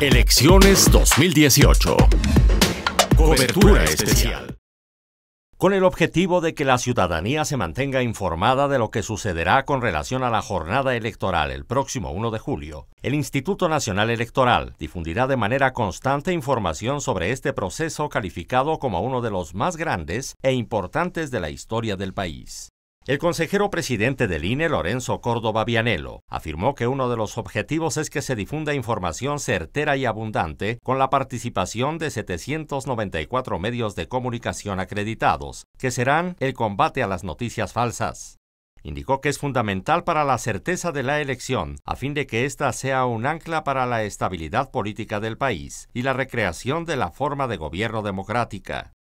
Elecciones 2018. Cobertura especial. Con el objetivo de que la ciudadanía se mantenga informada de lo que sucederá con relación a la jornada electoral el próximo 1 de julio, el Instituto Nacional Electoral difundirá de manera constante información sobre este proceso calificado como uno de los más grandes e importantes de la historia del país. El consejero presidente del INE, Lorenzo Córdoba Vianello, afirmó que uno de los objetivos es que se difunda información certera y abundante con la participación de 794 medios de comunicación acreditados, que serán el combate a las noticias falsas. Indicó que es fundamental para la certeza de la elección, a fin de que ésta sea un ancla para la estabilidad política del país y la recreación de la forma de gobierno democrática.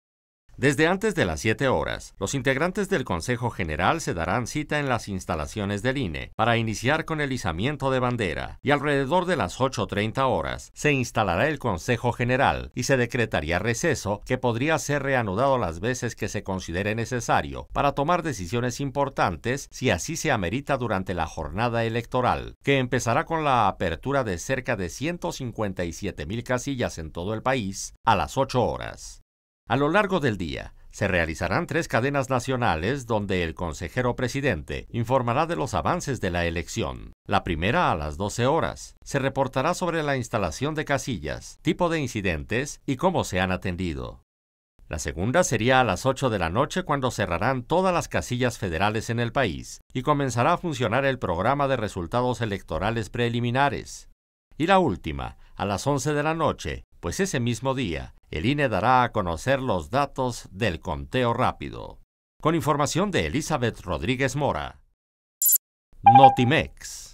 Desde antes de las 7 horas, los integrantes del Consejo General se darán cita en las instalaciones del INE para iniciar con el izamiento de bandera y alrededor de las 8.30 horas se instalará el Consejo General y se decretaría receso que podría ser reanudado las veces que se considere necesario para tomar decisiones importantes si así se amerita durante la jornada electoral, que empezará con la apertura de cerca de 157.000 casillas en todo el país a las 8 horas. A lo largo del día, se realizarán tres cadenas nacionales donde el consejero presidente informará de los avances de la elección. La primera a las 12 horas. Se reportará sobre la instalación de casillas, tipo de incidentes y cómo se han atendido. La segunda sería a las 8 de la noche cuando cerrarán todas las casillas federales en el país y comenzará a funcionar el programa de resultados electorales preliminares. Y la última, a las 11 de la noche, pues ese mismo día el INE dará a conocer los datos del conteo rápido. Con información de Elizabeth Rodríguez Mora. Notimex.